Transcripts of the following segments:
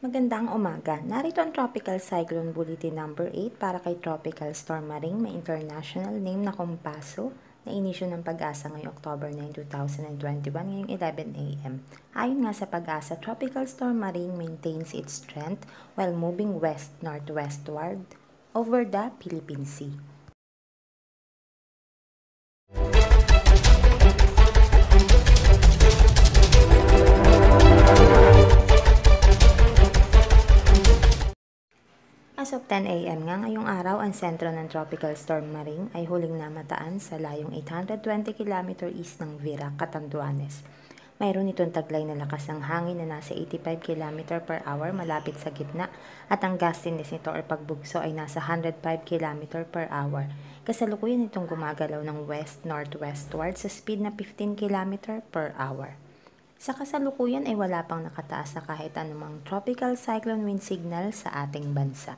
Magandang umaga. Narito ang Tropical Cyclone Bulletin number no. 8 para kay Tropical Storm Maring, may international name na Kompaso, na inisyo ng pag-asa ngayong October 9, 2021 ngayong 11 a.m. Ayon nga sa pag-asa, Tropical Storm Maring maintains its strength while moving west-northwestward over the Philippine Sea. As of 10 a.m. nga ngayong araw, ang sentro ng Tropical Storm Maring ay huling namataan sa layong 820 km east ng Vira, Catanduanes. Mayroon itong taglay na lakas ng hangin na nasa 85 km per hour malapit sa gitna at ang gustiness nito or pagbugso ay nasa 105 km per hour. Kasalukuyan itong gumagalaw ng west-northwestward sa speed na 15 km per hour. Sa kasalukuyan ay wala pang nakataas na kahit anumang tropical cyclone wind signal sa ating bansa.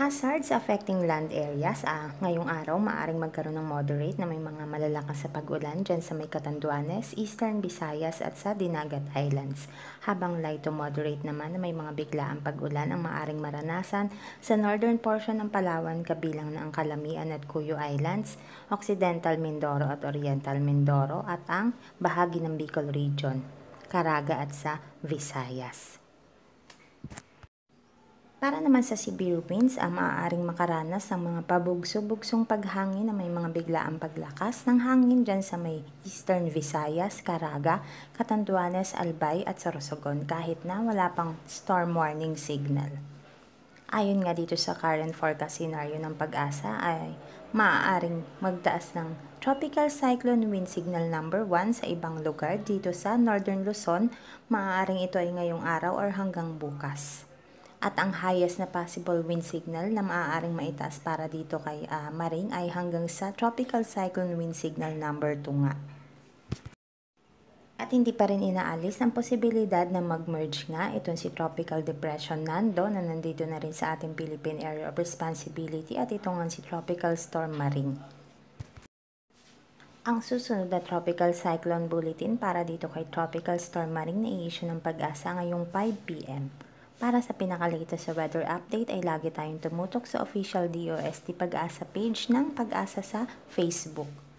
Hazards affecting land areas. Ah, ngayong araw, maaring magkaroon ng moderate na may mga malalakas sa pag-ulan dyan sa may Catanduanes, Eastern Visayas at sa Dinagat Islands. Habang light to moderate naman na may mga biglaang pag-ulan ang maaring maranasan sa northern portion ng Palawan kabilang na ang Kalamian at Cuyo Islands, Occidental Mindoro at Oriental Mindoro at ang bahagi ng Bicol Region, Caraga at sa Visayas. Para naman sa severe winds ang ah, maaaring makaranas ng mga pabugso-bugsong paghangin na may mga biglaang paglakas ng hangin dyan sa may Eastern Visayas, Caraga, Catanduanes, Albay at Sorsogon kahit na wala pang storm warning signal. Ayon nga dito sa current forecast scenario ng pag-asa ay maaaring magtaas ng Tropical Cyclone Wind Signal number 1 sa ibang lugar dito sa Northern Luzon, maaaring ito ay ngayong araw or hanggang bukas. At ang highest na possible wind signal na maaaring maitaas para dito kay uh, Maring ay hanggang sa tropical cyclone wind signal number 2 nga. At hindi pa rin inaalis ang posibilidad na mag-merge nga itong si Tropical Depression Nando na nandito na rin sa ating Philippine Area of Responsibility at ito nga si Tropical Storm Maring. Ang susunod na Tropical Cyclone Bulletin para dito kay Tropical Storm Maring na i-issue ng pag-asa ngayong 5 p.m. Para sa pinakalatest sa weather update ay lagi tayong tumutok sa official DOST Pag-asa page ng Pag-asa sa Facebook.